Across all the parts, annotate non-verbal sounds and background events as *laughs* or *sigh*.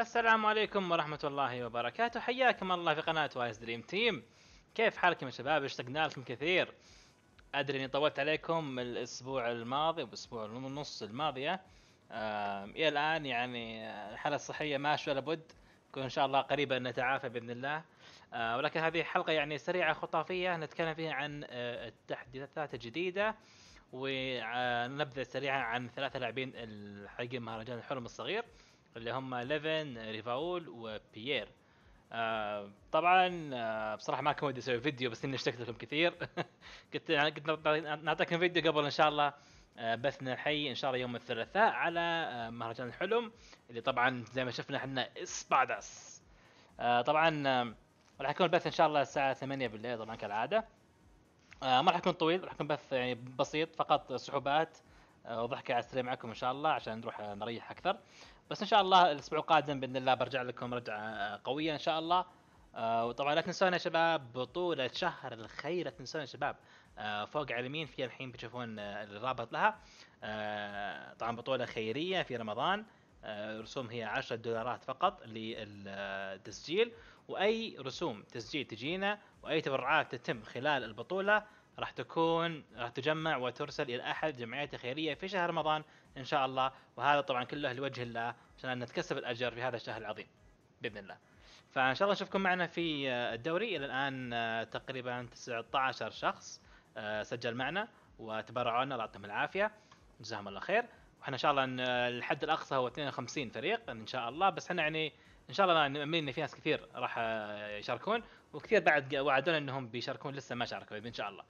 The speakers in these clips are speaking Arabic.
السلام عليكم ورحمة الله وبركاته حياكم الله في قناة وايز دريم تيم كيف حالكم يا شباب اشتقنا لكم كثير ادري اني طولت عليكم الاسبوع الماضي والاسبوع ونص الماضية آه الى الان يعني الحالة الصحية ماشية لابد نكون ان شاء الله قريبا نتعافى باذن الله آه ولكن هذه حلقة يعني سريعة خطافية نتكلم فيها عن آه، التحديثات الجديدة ونبذة سريعة عن ثلاثة لاعبين حق مهرجان الحلم الصغير اللي هم ليفن ريفاول وبيير آه طبعا آه بصراحه ما كان ودي اسوي فيديو بس اني اشتقت لكم كثير *laughs* قلت قلت نعطيكم فيديو قبل ان شاء الله آه بثنا الحي ان شاء الله يوم الثلاثاء على آه مهرجان الحلم اللي طبعا زي ما شفنا احنا اسباداس آه طبعا آه، راح يكون البث ان شاء الله الساعه 8 بالليل طبعا كالعاده آه، ما راح يكون طويل راح يكون بث يعني بسيط فقط سحوبات آه، وضحكه على السريع معكم ان شاء الله عشان نروح نريح اكثر بس ان شاء الله الاسبوع القادم باذن الله برجع لكم رجعه قويه ان شاء الله آه، وطبعا لا تنسونا يا شباب بطولة شهر الخير لا تنسونا يا شباب آه، فوق على اليمين في الحين بتشوفون آه، الرابط لها طبعا بطولة خيرية في رمضان الرسوم هي 10 دولارات فقط للتسجيل واي رسوم تسجيل تجينا واي تبرعات تتم خلال البطولة راح تكون راح تجمع وترسل الى احد جمعيات خيريه في شهر رمضان ان شاء الله وهذا طبعا كله لوجه الله عشان نتكسب الاجر في هذا الشهر العظيم باذن الله. فان شاء الله نشوفكم معنا في آه، الدوري الى الان آه، تقريبا 19 شخص آه، سجل معنا وتبرعوا لنا الله يعطيهم العافيه جزاهم الله خير واحنا ان شاء الله الحد الاقصى هو 52 فريق ان شاء الله بس احنا يعني ان شاء الله مؤمنين ان في ناس كثير راح يشاركون وكثير بعد وعدونا انهم بيشاركون لسه ما شاركوا ان شاء الله.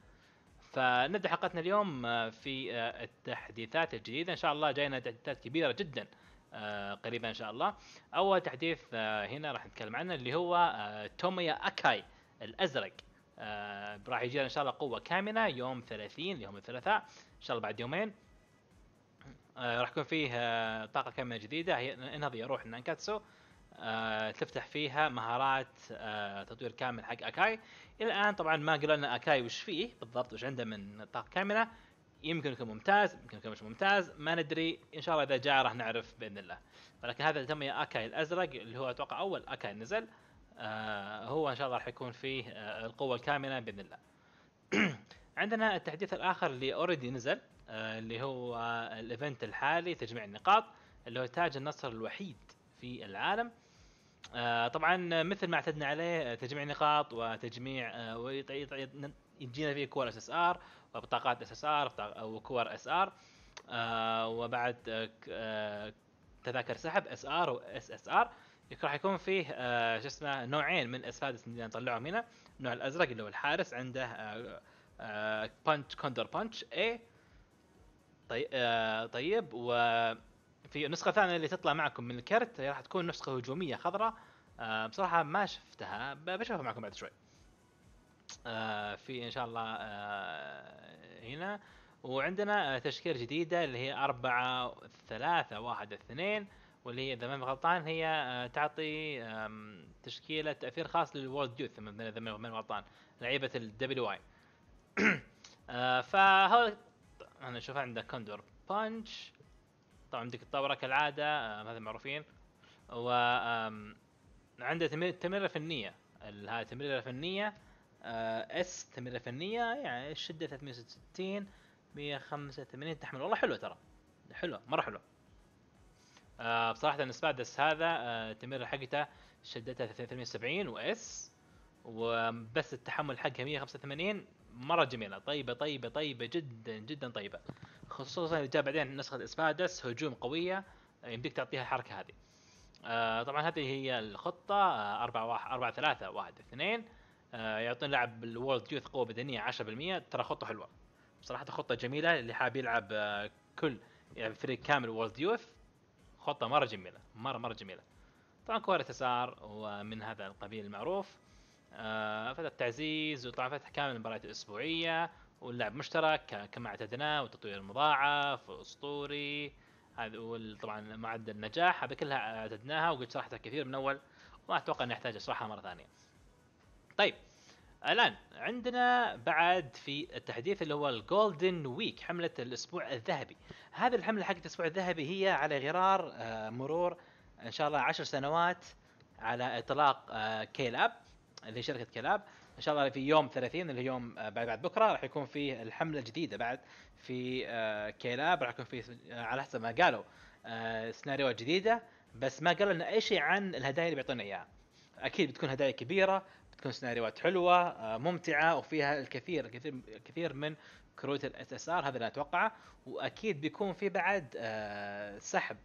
فنبدا حلقتنا اليوم آه، في آه، التحديثات الجديده ان شاء الله جاينا تحديثات كبيره جدا آه، قريبا ان شاء الله اول تحديث هنا راح نتكلم عنه اللي هو توميا اكاي الازرق راح يجينا ان شاء الله قوه كامله يوم 30 يوم الثلاثاء ان شاء الله بعد يومين راح يكون فيه طاقه كامله جديده هي انها روح نانكاتسو آه تفتح فيها مهارات آه تطوير كامل حق اكاي الى الان طبعا ما قالوا لنا اكاي وش فيه بالضبط وش عنده من طاقه كامله يمكن يكون ممتاز يمكن يكون مش ممتاز ما ندري ان شاء الله اذا جاء راح نعرف باذن الله ولكن هذا اللي تم اكاي الازرق اللي هو اتوقع اول اكاي نزل آه هو ان شاء الله راح يكون فيه آه القوه الكامله باذن الله *clears throat* عندنا التحديث الاخر اللي اوريدي نزل آه اللي هو آه، الايفنت الحالي تجميع النقاط اللي هو تاج النصر الوحيد في العالم آه طبعا مثل ما اعتدنا عليه آه، تجميع نقاط وتجميع آه يجينا فيه كور اس اس ار وبطاقات اس اس ار وكور اس ار آه وبعد آه، آه، تذاكر سحب اس ار واس اس ار راح يكون فيه شو اسمه نوعين من اسفادس اللي نطلعهم هنا النوع الازرق اللي هو الحارس عنده بانش كوندر بانش اي طيب طيب و في النسخه الثانيه اللي تطلع معكم من الكرت راح تكون نسخه هجوميه خضراء آه بصراحه ما شفتها بشوفها معكم بعد شوي آه في ان شاء الله آه هنا وعندنا آه، تشكيله جديدة اللي هي أربعة ثلاثة واحد اثنين واللي هي إذا ما غلطان هي آه، تعطي تشكيلة تأثير خاص للورد يوث إذا ما غلطان لعيبة الدبليو واي *coughs* آه، فهو أنا أشوف عندك كوندور بانش طبعا عندك الطاوره كالعاده آه، هذا معروفين و عنده تمريره فنيه هاي تمريره فنيه اس تمريره فنيه يعني الشده 360 185 تحمل والله حلوه ترى حلوه مره حلوه آه، بصراحه السبادس هذا آه، التمريرة حقته شدتها 370 واس وبس التحمل حقها 185 مره جميله طيبه طيبه طيبه جدا جدا طيبه خصوصا اذا جاء بعدين نسخه اسبادس هجوم قويه يمديك تعطيها الحركه هذه آه طبعا هذه هي الخطه 4 1 4 3 1 2 يعطون لاعب الورد يوث قوه بدنيه 10% ترى خطه حلوه بصراحه خطه جميله اللي حاب يلعب آه كل يعني فريق كامل وورد يوث خطه مره جميله مره مره جميله طبعا كوره تسار ومن هذا القبيل المعروف آه فتح تعزيز وطبعا فتح كامل المباريات الاسبوعيه واللعب مشترك كما اعتدناه والتطوير المضاعف اسطوري هذا طبعا معدل النجاح هذا كلها اعتدناها وقلت شرحتها كثير من اول وما اتوقع اني احتاج اشرحها مره ثانيه. طيب الان عندنا بعد في التحديث اللي هو الجولدن ويك حمله الاسبوع الذهبي. هذه الحمله حقت الاسبوع الذهبي هي على غرار آه، مرور ان شاء الله عشر سنوات على اطلاق كيلاب آه، اللي هي شركه كيلاب ان شاء الله في يوم 30 اللي هو يوم آه، بعد بعد بكره راح يكون فيه الحمله الجديده بعد في آه، كيلاب راح يكون فيه آه، على حسب ما قالوا سيناريوهات جديده بس ما قالوا لنا اي شيء عن الهدايا اللي بيعطونا اياها اكيد بتكون هدايا كبيره بتكون سيناريوهات حلوه ممتعه وفيها الكثير الكثير, الكثير من كروت الاس اس ار هذا اللي اتوقعه واكيد بيكون في بعد سحب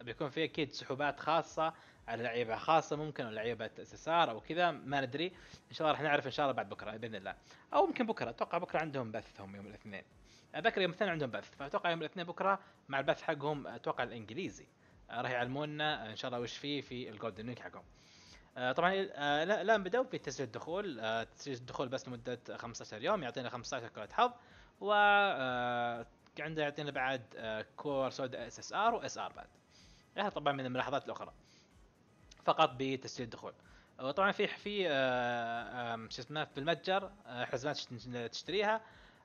بيكون في اكيد سحوبات خاصه على لعيبه خاصه ممكن او لعيبه اس اس ار او كذا ما ندري ان شاء الله راح نعرف ان شاء الله بعد بكره باذن الله او يمكن بكره اتوقع بكره عندهم بث هم يوم الاثنين اتذكر يوم الاثنين عندهم بث فاتوقع يوم الاثنين بكره مع البث حقهم اتوقع الانجليزي آه، راح يعلمونا آه، ان شاء الله وش فيه في الجولدن ويك حقهم آه، طبعا الان بدأوا في تسجيل الدخول تسجيل الدخول بس لمدة 15 يوم يعطينا 15 كرة حظ و عنده يعطينا بعد كور سود اس اس ار واس ار بعد هذا إيه، طبعا من الملاحظات الاخرى فقط بتسجيل الدخول وطبعا في في آه، شو اسمه في المتجر آه، حزمات تشتريها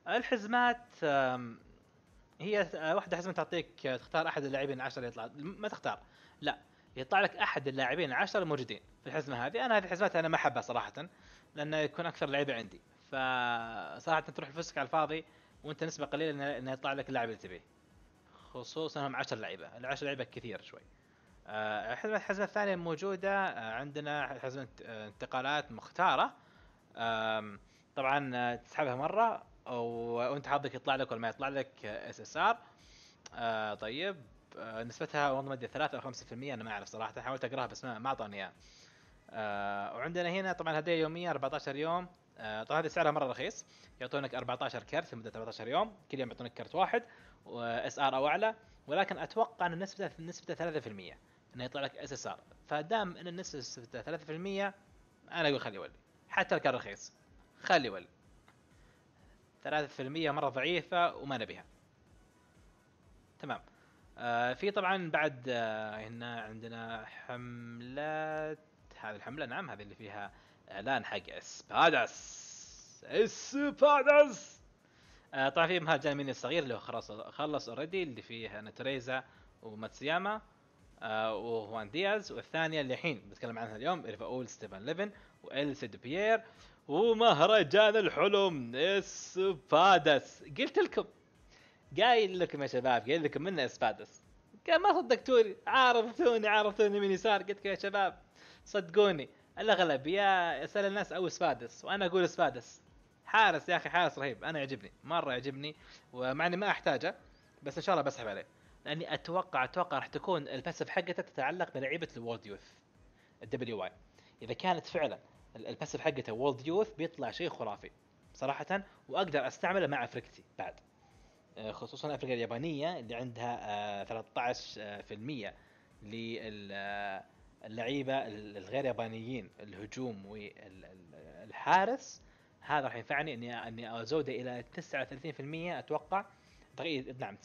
الحزمات هي آه، واحده حزمه تعطيك تختار احد اللاعبين العشره اللي يطلع ما تختار لا يطلع لك احد اللاعبين العشره الموجودين في الحزمه هذه انا هذه الحزمات انا ما احبها صراحه لانه يكون اكثر لعيبه عندي فصراحه تروح فلوسك على الفاضي وانت نسبه قليله انه يطلع لك اللاعب اللي تبيه خصوصا هم 10 لعيبه ال 10 لعيبه كثير شوي الحزمه الحزمه الثانيه الموجوده آه، عندنا حزمه آه، انتقالات مختاره طبعا آه، تسحبها مره وانت حظك يطلع لك ولا ما يطلع لك اس اس ار طيب نسبتها والله ما ادري 3 او 5% انا ما اعرف صراحه حاولت اقراها بس ما اعطوني اياها وعندنا هنا طبعا هديه يوميه 14 يوم طبعا هذه سعرها مره رخيص يعطونك 14 كرت لمده 14 يوم كل يوم يعطونك كرت واحد واس ار او اعلى ولكن اتوقع ان نسبته نسبته 3% انه يطلع لك اس اس ار فدام ان النسبه 3% انا اقول خليه يولي حتى لو كان رخيص خليه يولي 3% مره ضعيفه وما نبيها تمام آه في طبعا بعد آه هنا عندنا حملات هذه الحمله نعم هذه اللي فيها اعلان حق اسبادس اسبادس آه طبعا في مهاجم اليمين الصغير اللي هو خلاص خلص اوريدي اللي فيه انا تريزا وماتسياما آه، وهوان دياز والثانيه اللي الحين بتكلم عنها اليوم اول ستيفن ليفن وإل سيد بيير ومهرجان الحلم اسبادس قلت لكم قايل لكم يا شباب قايل لكم من اسبادس كان ما صدقتوني عارفتوني عارفتوني من يسار قلت لكم يا شباب صدقوني الاغلب يا اسال الناس او إسبادس وانا اقول إسبادس حارس يا اخي حارس رهيب انا يعجبني مره يعجبني ومع اني ما احتاجه بس ان شاء الله بسحب عليه لاني اتوقع اتوقع راح تكون الباسف حقته تتعلق بلعيبه الوولد يوث الدبليو واي اذا كانت فعلا الباسف حقته وولد يوث بيطلع شيء خرافي صراحه واقدر استعمله مع فرقتي بعد آه، خصوصا افريقيا اليابانيه اللي عندها 13% آه، آه، للعيبه الغير يابانيين الهجوم والحارس هذا راح ينفعني اني اني ازوده الى 39% اتوقع طريقه نعم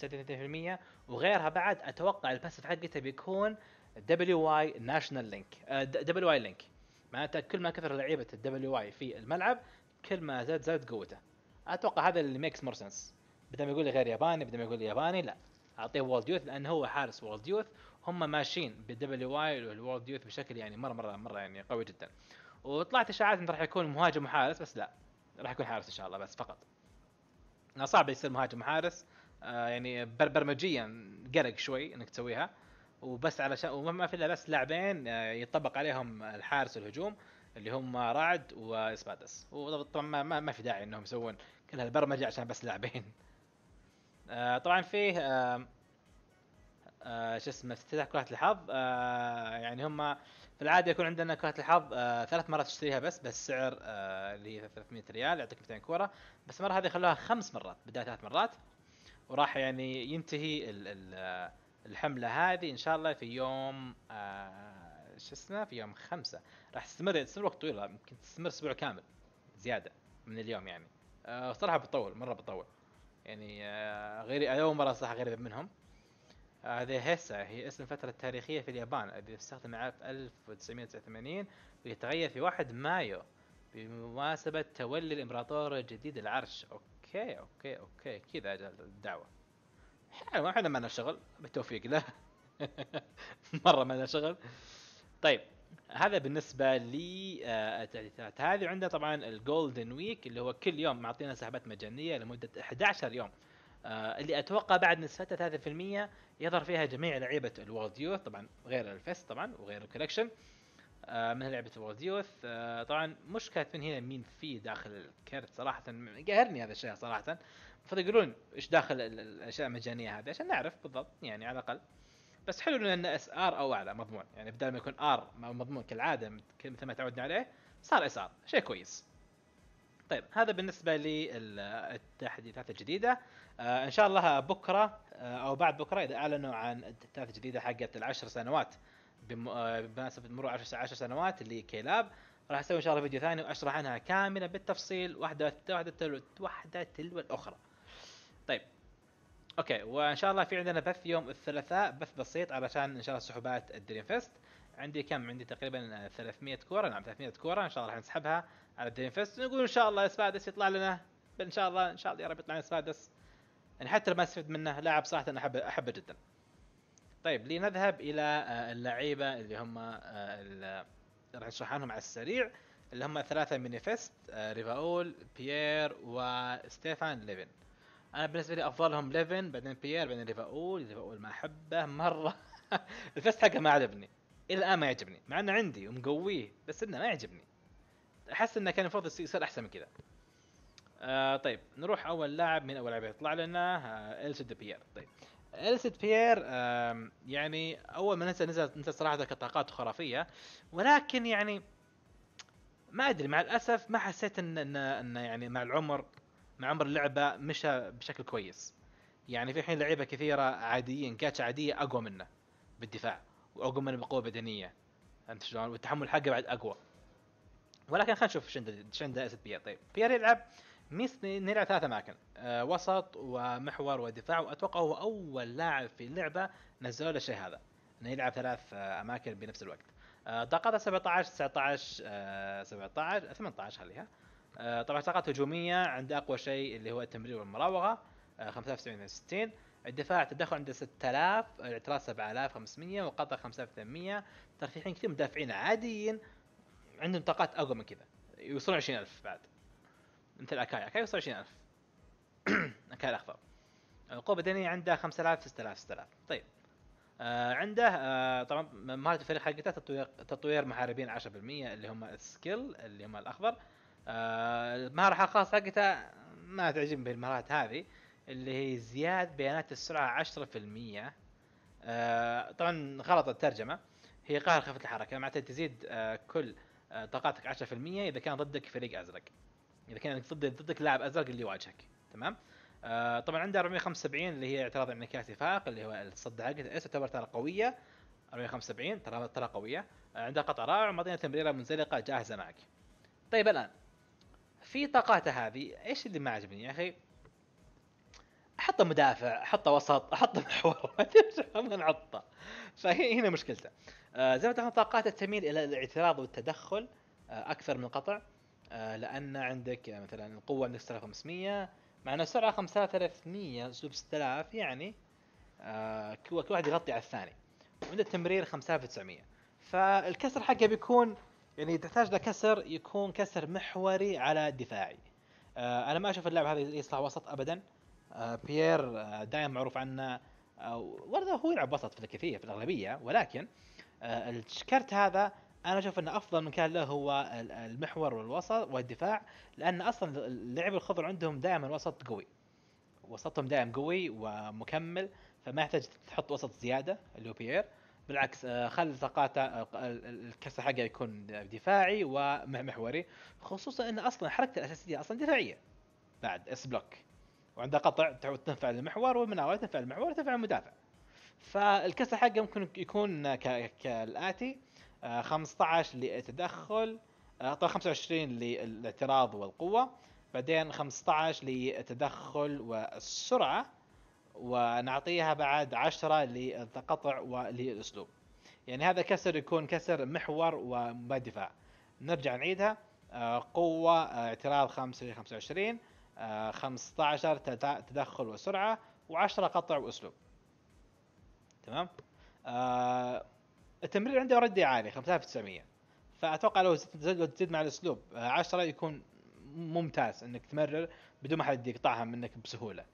39% وغيرها بعد اتوقع الباسف حقته بيكون دبليو واي ناشونال لينك دبليو واي لينك معناته كل ما كثر لعيبه الدبليو واي في الملعب كل ما زاد زادت قوته اتوقع هذا اللي ميكس مور سنس بدل ما يقول لي غير ياباني بدل ما يقول لي ياباني لا اعطيه وولد يوث لان هو حارس وولد يوث هم ماشيين بالدبليو واي والوولد يوث بشكل يعني مره مره مره يعني قوي جدا وطلعت اشاعات انه راح يكون مهاجم وحارس بس لا راح يكون حارس ان شاء الله بس فقط صعب يصير مهاجم وحارس آه، يعني برمجيا قلق شوي انك تسويها وبس علشان وما في الا بس لاعبين آه، يطبق عليهم الحارس الهجوم اللي هم رعد واسبادس وطبعا ما, ما في داعي انهم يسوون كل هالبرمجه عشان بس لاعبين آه، طبعا فيه شو اسمه افتتاح كرة الحظ يعني هم في العاده يكون عندنا كرة الحظ ثلاث مرات تشتريها بس بس سعر اللي هي 300 ريال يعطيك 200 كوره بس المره هذه خلوها خمس مرات بدايه ثلاث مرات وراح يعني ينتهي ال ال الحمله هذه ان شاء الله في يوم آه شو اسمه في يوم خمسة راح تستمر يعني تستمر وقت طويل ممكن تستمر اسبوع كامل زياده من اليوم يعني آه صراحه بتطول مره بتطول يعني آه غيري اول مره صح غير منهم آه، هذه آه هيسا هي اسم فترة تاريخية في اليابان الذي استخدم عام 1989 ويتغير في 1 مايو بمناسبة تولي الإمبراطور الجديد العرش أوكي اوكي اوكي اوكي كذا الدعوه حلو احنا ما لنا شغل بالتوفيق له *laughs* مره ما لنا شغل طيب هذا بالنسبه لي آه، التحديثات هذه عندنا طبعا الجولدن ويك اللي هو كل يوم معطينا سحبات مجانيه لمده 11 يوم آه، اللي اتوقع بعد نسبتها 3% يظهر فيها جميع لعيبه الورد يوث طبعا غير الفيست طبعا وغير الكولكشن آه، من لعبه يوث آه، طبعا مش كاتبين هنا مين في داخل الكرت صراحه قاهرني هذا الشيء صراحه المفروض يقولون ايش داخل الاشياء المجانيه هذه عشان نعرف بالضبط يعني على الاقل بس حلو ان اس ار او اعلى مضمون يعني بدل ما يكون ار مضمون كالعاده مثل ما تعودنا عليه صار اس ار شيء كويس طيب هذا بالنسبه للتحديثات الجديده آه، ان شاء الله بكره او بعد بكره اذا اعلنوا عن التحديثات الجديده حقت العشر سنوات آه، بمناسبه مرور 10 سنوات اللي كيلاب راح اسوي ان شاء الله فيديو ثاني واشرح عنها كامله بالتفصيل واحده واحده تلو واحده تلو الاخرى. طيب اوكي وان شاء الله في عندنا بث يوم الثلاثاء بث بسيط علشان ان شاء الله سحوبات الدريم فيست عندي كم عندي تقريبا 300 كوره نعم 300 كوره ان شاء الله راح نسحبها على الدريم فيست ونقول ان شاء الله سبادس يطلع لنا ان شاء الله ان شاء الله يا رب يطلع لنا سبادس يعني حتى ما استفدت منه لاعب صراحه انا احبه احبه جدا طيب لنذهب الى آه، اللعيبه اللي هم آه، راح نشرح عنهم على السريع اللي هم ثلاثه فيست آه، ريفاول بيير وستيفان ليفن انا بالنسبه لي افضلهم ليفن بعدين بيير بعدين ريفاول ريفاول ما احبه مره *laughs* الفست حقه ما عجبني الى الان ما يعجبني مع انه عندي ومقويه بس انه ما يعجبني احس انه كان المفروض يصير احسن من كذا آه طيب نروح اول لاعب من اول لاعب يطلع لنا آه ال بيير طيب اليسيت بيير يعني اول ما نزل نزل نزل صراحه كطاقات خرافيه ولكن يعني ما ادري مع الاسف ما حسيت ان ان, إن يعني مع العمر مع عمر اللعبه مشى بشكل كويس يعني في الحين لعيبه كثيره عاديين كاتش عاديه اقوى منه بالدفاع واقوى منه بقوه بدنيه انت شلون والتحمل حقه بعد اقوى ولكن خلينا نشوف شندا شندا اس بيير طيب بيير يلعب ميس نلعب ثلاث اماكن أه وسط ومحور ودفاع واتوقع هو اول لاعب في اللعبه نزلوا له الشيء هذا انه يلعب ثلاث آه، اماكن بنفس الوقت أه طاقته 17 19 أه 17 18 خليها أه طبعا طاقات هجوميه عند اقوى شيء اللي هو التمرير والمراوغه 5760 آه، الدفاع تدخل عنده 6000 الاعتراض 7500 وقطع 5800 ترى في حين كثير مدافعين عاديين عندهم طاقات اقوى من كذا يوصلون 20000 بعد مثل اكاي اكاي وصل 20000 اكاي الاخضر القوه البدنيه عنده 5000 6000 6000 طيب آه عنده آه طبعا مهاره الفريق حقته تطوير تطوير محاربين 10% اللي هم السكيل اللي هم الاخضر آه المهاره الخاصه حقته ما تعجبني بالمهارات هذه اللي هي زيادة بيانات السرعه 10% آه طبعا غلط الترجمه هي قهر خفه الحركه معناته تزيد آه كل آه طاقاتك 10% اذا كان ضدك فريق ازرق اذا كان ضد ضدك لاعب ازرق اللي يواجهك تمام آه طبعا عنده 475 اللي هي اعتراض انعكاسي فائق اللي هو الصد حقه إيه، اس تعتبر ترى قويه 475 ترى ترى قويه آه عندها قطع رائع ومعطينا تمريره منزلقه جاهزه معك طيب الان في طاقاته هذه ايش اللي ما عجبني يا اخي حطه مدافع حطه وسط حطه محور *laughs* ما تفهم نحطه فهي هنا مشكلته آه زي ما تفهم طاقاته تميل الى الاعتراض والتدخل آه اكثر من القطع آه، لان عندك يعني مثلا القوه عندك 6500 مع انه السرعه 5300 اسلوب 6000 يعني آه، كل واحد يغطي على الثاني وعند التمرير 5900 فالكسر حقه بيكون يعني تحتاج لكسر يكون كسر محوري على دفاعي آه، انا ما اشوف اللاعب هذا يصلح وسط ابدا بيير دائما معروف عنه ورده هو يلعب وسط في الكثير في الاغلبيه ولكن الكرت هذا انا اشوف ان افضل مكان له هو المحور والوسط والدفاع لان اصلا اللعب الخضر عندهم دائما وسط قوي وسطهم دائم قوي ومكمل فما يحتاج تحط وسط زياده اللي هو بيير بالعكس آه، خل سقاطة آه، الكسر حقه يكون دفاعي ومحوري خصوصا ان اصلا حركته الاساسيه اصلا دفاعيه بعد اس بلوك وعنده قطع تنفع للمحور والمناوله تنفع للمحور تنفع للمدافع فالكسر حقه ممكن يكون كالاتي 15 للتدخل آه، طبعا 25 للاعتراض والقوة بعدين 15 للتدخل والسرعة ونعطيها بعد 10 للتقطع وللأسلوب يعني هذا كسر يكون كسر محور ودفاع دفاع نرجع نعيدها آه، قوة آه، اعتراض 5 ل 25 15 تدخل وسرعة و10 قطع وأسلوب تمام آه التمرير عندي اوريدي عالي 5900 فاتوقع لو تزيد مع الاسلوب 10 آه، يكون ممتاز انك تمرر بدون ما حد يقطعها منك بسهوله.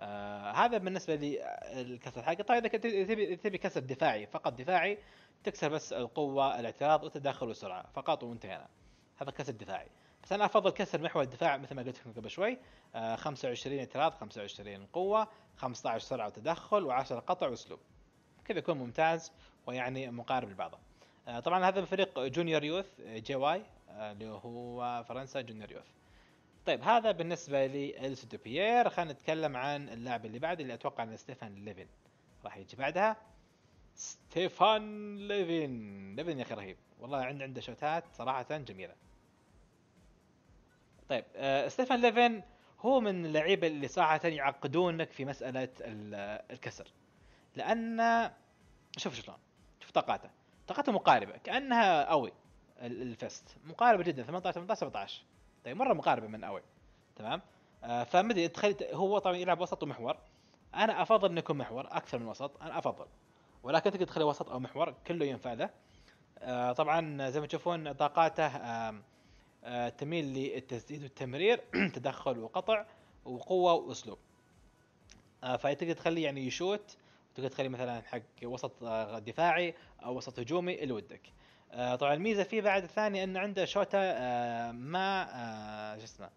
آه هذا بالنسبه للكسر آه، الكسر حقه، طيب اذا تبي تبي كسر دفاعي فقط دفاعي تكسر بس القوه الاعتراض والتداخل والسرعه فقط وانتهينا. هذا كسر دفاعي. بس انا افضل كسر محور الدفاع مثل ما قلت لكم قبل شوي آه 25 اعتراض 25 قوه 15 سرعه وتدخل و10 قطع واسلوب. كذا يكون ممتاز ويعني مقارب لبعضه آه، طبعا هذا فريق جونيور يوث جي واي اللي هو فرنسا جونيور يوث طيب هذا بالنسبه لالسو دي بيير خلينا نتكلم عن اللاعب اللي بعد اللي اتوقع ان ستيفان ليفن راح يجي بعدها ستيفان ليفن ليفن يا اخي رهيب والله عنده عنده شوتات صراحه جميله طيب ستيفان آه، ليفن هو من اللعيبه اللي صراحه يعقدونك في مساله الكسر لان شوف شلون شوف طاقاته طاقاته مقاربه كانها قوي الفست مقاربه جدا 18 18 17 طيب مره مقاربه من قوي تمام آه فمدري تخيل هو طبعا يلعب وسط ومحور انا افضل انه يكون محور اكثر من وسط انا افضل ولكن تقدر تخلي وسط او محور كله ينفع له آه طبعا زي ما تشوفون طاقاته آه آه تميل للتسديد والتمرير *clears throat* تدخل وقطع وقوه واسلوب آه فتقدر تخليه يعني يشوت تقدر تخلي مثلا حق وسط آه، دفاعي او وسط هجومي اللي ودك آه، طبعا الميزه فيه بعد الثاني انه عنده شوتا آه، ما شو اسمه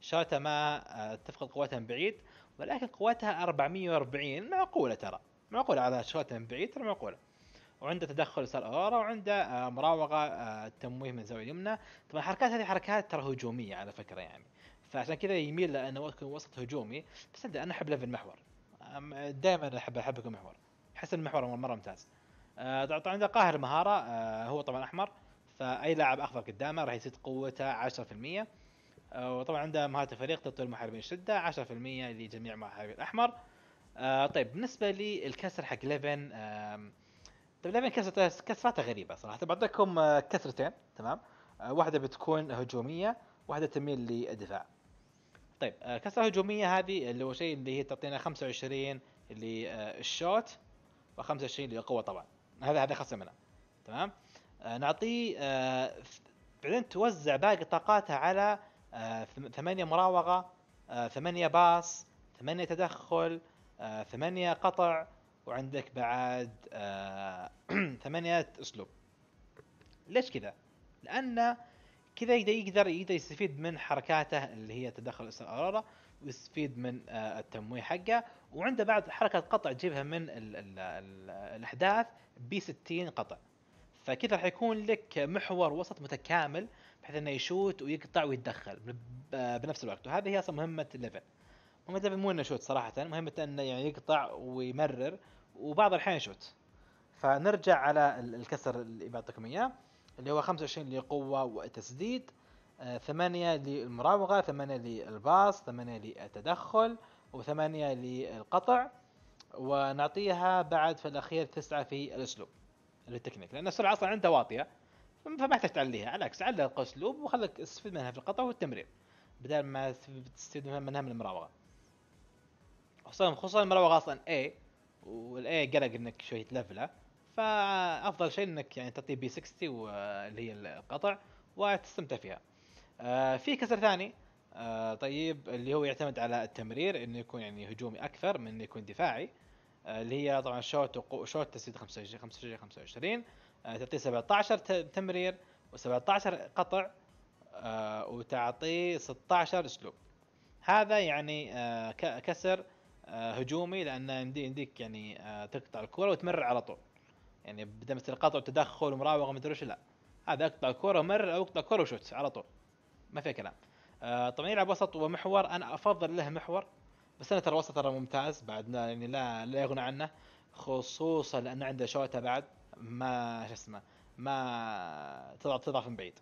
شوتا ما تفقد قوتها من بعيد ولكن قوتها 440 معقوله ترى معقوله على شوتا من بعيد ترى معقوله وعنده تدخل يسار اورا وعنده مراوغه تمويه من الزاويه اليمنى طبعا الحركات هذه حركات ترى هجوميه على فكره يعني فعشان كذا يميل لانه يكون وسط هجومي بس انا احب ليفل محور دائما احب احب المحور محور احس المحور مره ممتاز أه، طبعا عنده قاهر مهاره أه، هو طبعا احمر فاي لاعب اخضر قدامه راح يزيد قوته 10% أه، وطبعا عنده مهارة الفريق تطوير المحاربين الشدة 10% لجميع محاربين الأحمر آه طيب بالنسبة للكسر حق ليفن آه طيب ليفن كسرته كسراته غريبة صراحة بعطيكم طيب، كسرتين تمام آه واحدة بتكون هجومية واحدة تميل للدفاع طيب آه، كسره هجوميه هذه اللي هو شيء اللي هي تعطينا 25 للشوت و25 للقوه طبعا هذا هذا خصمنا تمام آه، نعطيه آه، بعدين توزع باقي طاقاتها على ثمانية مراوغة ثمانية باص ثمانية تدخل ثمانية قطع وعندك بعد *clears throat* ثمانية أسلوب ليش كذا؟ لأن كذا يقدر يقدر يستفيد من حركاته اللي هي تدخل اسم اورورا ويستفيد من آه، التمويه حقه وعنده بعد حركه قطع تجيبها من الـ الـ الـ الاحداث ب 60 قطع فكذا راح يكون لك محور وسط متكامل بحيث انه يشوت ويقطع ويتدخل بنفس الوقت وهذه هي اصلا مهمه ليفل مهمه ليفل مو انه يشوت صراحه مهمه انه يعني يقطع ويمرر وبعض الاحيان يشوت فنرجع على الكسر اللي بعطيكم اياه اللي هو 25 لقوة وتسديد آه، ثمانية للمراوغة ثمانية للباص ثمانية للتدخل وثمانية للقطع ونعطيها بعد في الأخير تسعة في الأسلوب للتكنيك لأن السرعة أصلا عندها واطية فما تحتاج تعليها على العكس على الأسلوب وخليك تستفيد منها في القطع والتمرير بدل ما تستفيد منها من المراوغة خصوصا خصوصا المراوغة أصلا اي والاي قلق إنك شوي تلفله فافضل شيء انك يعني تعطيه بي 60 واللي هي القطع وتستمتع فيها آه، في كسر ثاني آه، طيب اللي هو يعتمد على التمرير انه يكون يعني هجومي اكثر من انه يكون دفاعي آه، اللي هي طبعا شوت وقو شوت تسديد 25 25 25 تعطيه 17 تمرير و17 قطع وتعطيه 16 اسلوب هذا يعني كسر هجومي لان يمديك يعني تقطع الكره وتمرر على طول يعني بدل مثل القطع وتدخل ومراوغه وما ادري لا هذا اقطع كوره مر او اقطع كوره وشوت على طول ما في كلام آه طبعا يلعب وسط ومحور انا افضل له محور بس انا ترى وسط ترى ممتاز بعد يعني لا لا يغنى عنه خصوصا لانه عنده شوته بعد ما شو اسمه ما تضعف تضعف من بعيد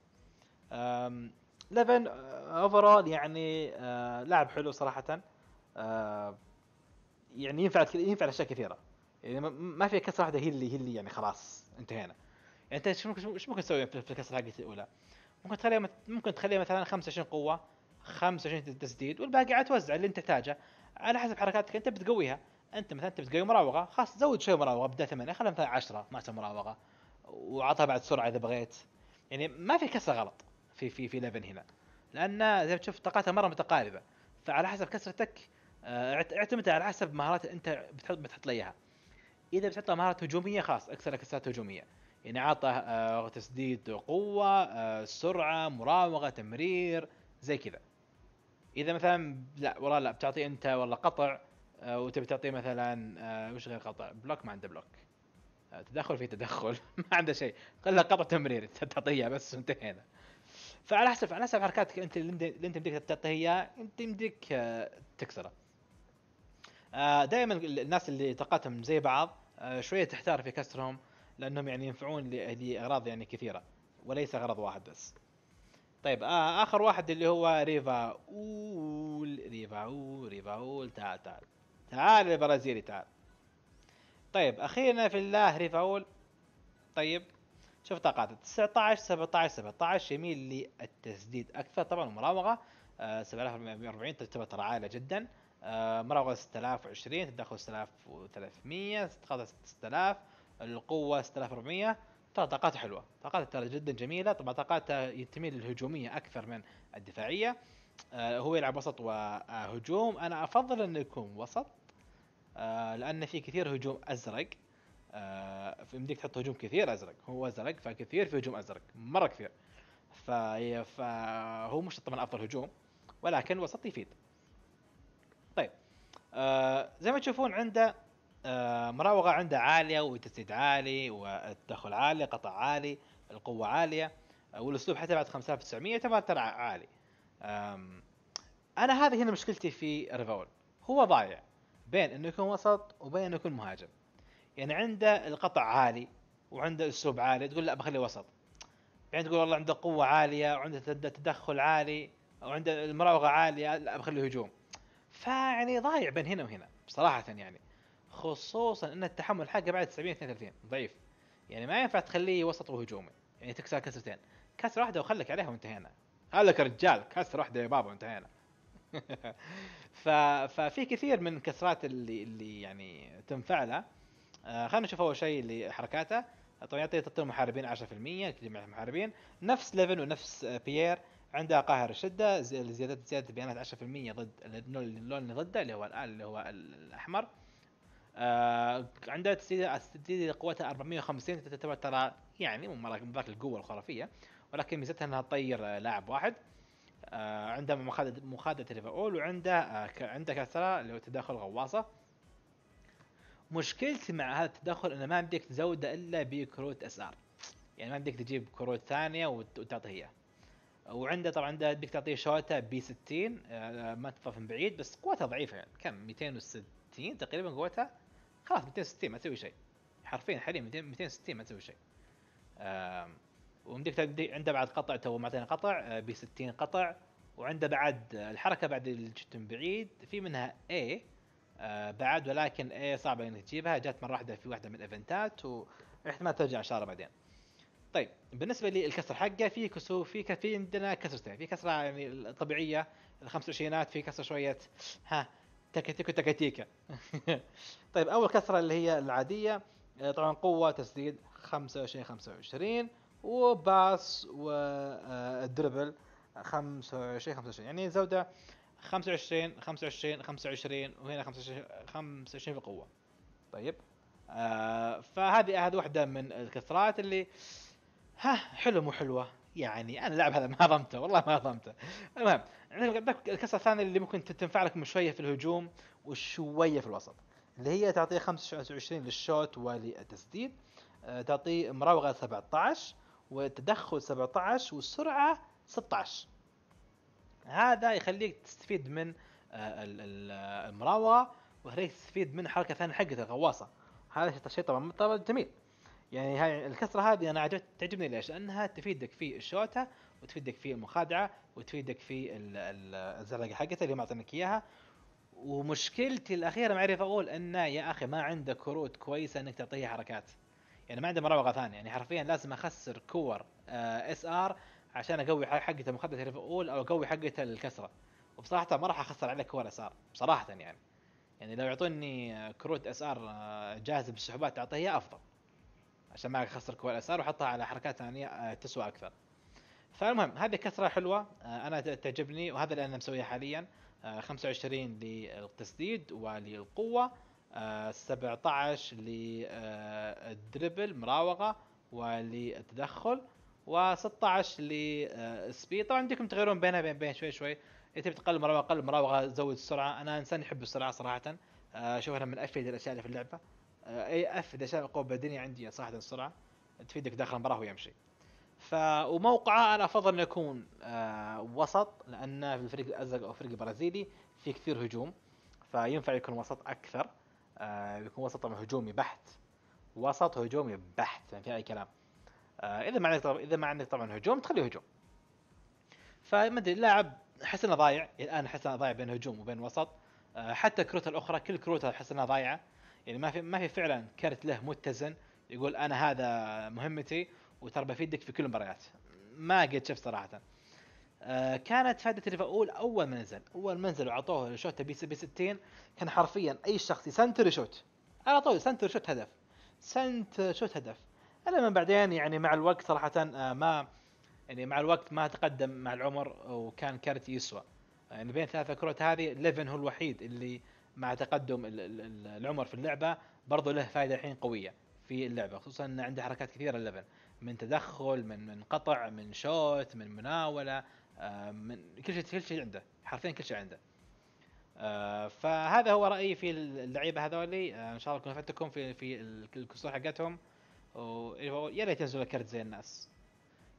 ليفن اوفرول آه، يعني آه، لاعب حلو صراحه آه، يعني ينفع ينفع لاشياء كثيره يعني ما في كسره واحده هي اللي هي اللي يعني خلاص انتهينا يعني انت ايش ممكن ايش ممكن تسوي في الكسره حقت الاولى؟ ممكن تخليها ممكن تخليها مثلا 25 قوه 25 تسديد والباقي عاد توزع اللي انت تحتاجه على حسب حركاتك انت بتقويها انت مثلا انت بتقوي مراوغه خلاص زود شوي مراوغه بدا 8 خليها مثلا 10 12 مراوغه وعطها بعد سرعه اذا بغيت يعني ما في كسره غلط في في في 11 هنا لان زي ما تشوف طاقاتها مره متقاربه فعلى حسب كسرتك آه، اعتمد على حسب مهارات انت بتحط بتحط ليها اياها اذا بتعطى مهارات هجوميه خلاص اكثر اكسات هجوميه يعني عطى آه، تسديد قوه آه، سرعه مراوغه تمرير زي كذا اذا مثلا لا والله لا بتعطيه انت والله قطع آه، وتبي تعطيه مثلا وش غير قطع بلوك ما عنده بلوك تدخل في تدخل *laughs* ما عنده شيء قل له قطع تمرير تعطيه بس وانتهينا فعلى حسب على حسب حركاتك انت اللي انت بدك تعطيه اياه انت يمديك تكسره دائما الناس اللي طاقتهم زي بعض آه، شويه تحتار في كسرهم لانهم يعني ينفعون لاغراض يعني كثيره وليس غرض واحد بس طيب آه اخر واحد اللي هو اول ريفا اول تعال تعال تعال البرازيلي تعال طيب اخيرا في الله اول طيب شوف طاقاته 19 17 17 يميل للتسديد اكثر طبعا المراوغه 7140 تعتبر تعتبر عاليه جدا مراوغه 6020 تدخل 6300 استقاطه 6000 القوه 6400 ترى طاقات حلوه طاقات ترى جدا جميله طبعا طاقات ينتمي للهجوميه اكثر من الدفاعيه آه، هو يلعب وسط وهجوم انا افضل انه يكون وسط آه، لان في كثير هجوم ازرق آه، مديك تحط هجوم كثير ازرق هو ازرق فكثير في هجوم ازرق مره كثير فهو مش طبعا افضل هجوم ولكن وسط يفيد طيب آه زي ما تشوفون عنده آه مراوغه عنده عاليه وتسديد عالي والتدخل عالي قطع عالي القوه عاليه آه والاسلوب حتى بعد 5900 ترى ترى عالي انا هذه هنا مشكلتي في ريفول هو ضايع بين انه يكون وسط وبين انه يكون مهاجم يعني عنده القطع عالي وعنده اسلوب عالي تقول لا بخليه وسط يعني تقول والله عنده قوه عاليه وعنده تدخل عالي وعنده المراوغه عاليه لا بخليه هجوم فيعني ضايع بين هنا وهنا بصراحه يعني خصوصا ان التحمل حقه بعد 70 32 ضعيف يعني ما ينفع تخليه وسط وهجومي يعني تكسر كسرتين كسر واحده وخلك عليها وانتهينا هلك رجال كسر واحده يا بابا وانتهينا *laughs* ف... ففي كثير من كسرات اللي اللي يعني تنفع آه خلينا نشوف اول شيء اللي حركاته طبعا يعطي تطوير محاربين 10% تجمع محاربين نفس ليفن ونفس آه، بيير عندها قاهر الشده زياده زياده بيانات 10% ضد اللون اللي ضده اللي هو اللي هو الاحمر آه عندها تسديد قوتها 450 تعتبر ترى يعني مو مره ذاك القوه الخرافيه ولكن ميزتها انها تطير لاعب واحد آه عندها مخادة مخادة ليفربول وعندها آه عندها كسرة اللي هو تداخل غواصة مشكلتي مع هذا التدخل انه ما بدك تزوده الا بكروت اس ار يعني ما بدك تجيب كروت ثانية وتعطيها وعنده طبعا ده بدك تعطيه شوتا بي 60 آه، ما تطفى من بعيد بس قوتها ضعيفه يعني كم 260 تقريبا قوتها خلاص 260 ما تسوي شيء حرفيا حاليا 260 ما تسوي شيء ومديك عنده بعد قطع تو معطينا قطع آه، بي 60 قطع وعنده بعد آه، الحركه بعد اللي جت من بعيد في منها اي بعد ولكن اي صعبه انك تجيبها جات مره واحده في واحده من الايفنتات واحتمال ترجع ان شاء الله بعدين طيب بالنسبه للكسر حقه في كسور في في عندنا كسرتين في كسره يعني طبيعيه الخمس وعشرينات في كسره شويه ها تكتيكو تكتيكا *laughs* طيب اول كسره اللي هي العاديه آه، طبعا قوه تسديد 25 25 وباس والدربل 25 25 يعني زوده 25 25 25 وهنا 25 25 في القوه طيب آه فهذه هذه واحده من الكسرات اللي ها حلو مو حلوه يعني انا اللاعب هذا *laughs* ما ضمته والله ما ضمته المهم عندك الكسره الثانيه اللي ممكن تنفع لك شويه في الهجوم وشويه في الوسط اللي هي تعطيه 25 للشوت وللتسديد آه، تعطيه مراوغه 17 وتدخل 17 والسرعه 16 هذا يخليك تستفيد من آه، المراوغه ويخليك تستفيد من حركه ثانيه حقت الغواصه هذا شيء طبعا طبعا جميل يعني هاي الكسره هذه انا عجبت تعجبني ليش؟ لانها تفيدك في الشوته وتفيدك في المخادعه وتفيدك في الزلقه حقته اللي ما اعطيناك اياها ومشكلتي الاخيره ما عرف اقول انه يا اخي ما عندك كروت كويسه انك تعطيها حركات يعني ما عنده مراوغه ثانيه يعني حرفيا لازم اخسر كور آه اس ار عشان اقوي حقه المخدر تعرف اقول او اقوي حقه الكسره وبصراحه ما راح اخسر عليك كور اس ار بصراحه يعني يعني لو يعطوني كروت اس ار آه، جاهزه بالسحبات اعطيه افضل عشان ما اخسر كوال اسار واحطها على حركات ثانيه آه، تسوى اكثر فالمهم هذه كسره حلوه آه، انا تعجبني وهذا اللي انا مسويه حاليا 25 آه، للتسديد وللقوه 17 للدربل مراوغه وللتدخل و16 للسبيد طبعا عندكم تغيرون بينها بين بين شوي شوي اذا تبي تقلل مراوغه قلل مراوغه زود السرعه انا انسان يحب السرعه صراحه اشوفها من افيد الاشياء اللي في اللعبه آه، اي افيد اشياء قوه بدنيه عندي صراحه السرعه تفيدك داخل المباراه ويمشي ف وموقعه انا افضل انه يكون آه وسط لان في الفريق الازرق او الفريق البرازيلي في كثير هجوم فينفع يكون وسط اكثر آه يكون وسط طبعا هجومي بحت وسط هجومي بحت ما يعني في اي كلام آه اذا ما عندك طبعا اذا ما عندك طبعا هجوم تخليه هجوم فما ادري اللاعب احس انه ضايع الان احس انه ضايع بين هجوم وبين وسط آه، حتى كروته الاخرى كل كروته احس انها ضايعه يعني ما في ما في فعلا كرت له متزن يقول انا هذا مهمتي وترى بفيدك في كل المباريات ما قد شفت صراحه آه كانت فائده ليفربول اول ما نزل اول ما نزل وعطوه شوت بي 60 كان حرفيا اي شخص يسنتر شوت على طول سنتر شوت هدف سنتر شوت هدف الا من بعدين يعني مع الوقت صراحه آه ما يعني مع الوقت ما تقدم مع العمر وكان كارت يسوى يعني بين ثلاثة كروت هذه ليفن هو الوحيد اللي مع تقدم العمر في اللعبه برضه له فائده الحين قويه في اللعبه خصوصا ان عنده حركات كثيره الليفل من تدخل من من قطع من شوت من مناوله آه، من كل شيء كل شيء عنده حرفيا كل شيء عنده آه، فهذا هو رايي في اللعيبه هذولي آه، ان شاء الله اكون افدتكم في في الكسور حقتهم ويا ريت ينزلوا كرت زي الناس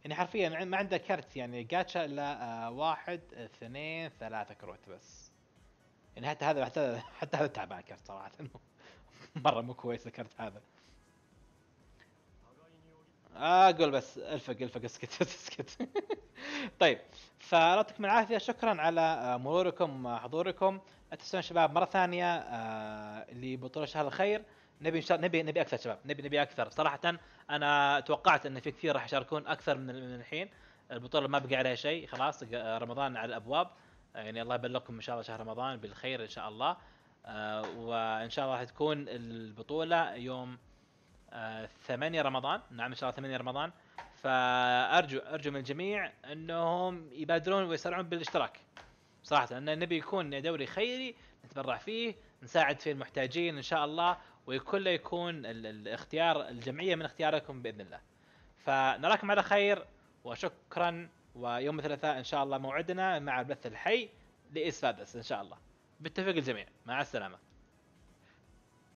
يعني حرفيا ما عنده كرت يعني جاتشا الا واحد اثنين ثلاثه كروت بس يعني حتى هذا حتى هذا حتى هذا تعبان كرت صراحه *laughs* مره مو كويس الكرت هذا اقول آه، بس الفق الفق اسكت *laughs* اسكت طيب فالله العافيه شكرا على آه، مروركم آه، حضوركم لا شباب مره ثانيه لبطوله شهر الخير نبي ان شاء نبي نبي اكثر شباب نبي نبي اكثر صراحه انا توقعت ان في كثير راح يشاركون اكثر من الحين البطوله ما بقى عليها شيء خلاص رمضان على الابواب يعني الله يبلغكم ان شاء الله شهر رمضان بالخير ان شاء الله آه وان شاء الله تكون البطوله يوم آه 8 رمضان نعم ان شاء الله 8 رمضان فارجو ارجو من الجميع انهم يبادرون ويسرعون بالاشتراك صراحه لان نبي يكون دوري خيري نتبرع فيه نساعد فيه المحتاجين ان شاء الله وكله يكون الاختيار الجمعيه من اختياركم باذن الله فنراكم على خير وشكرا ويوم الثلاثاء ان شاء الله موعدنا مع البث الحي لاسفادس ان شاء الله باتفاق الجميع مع السلامه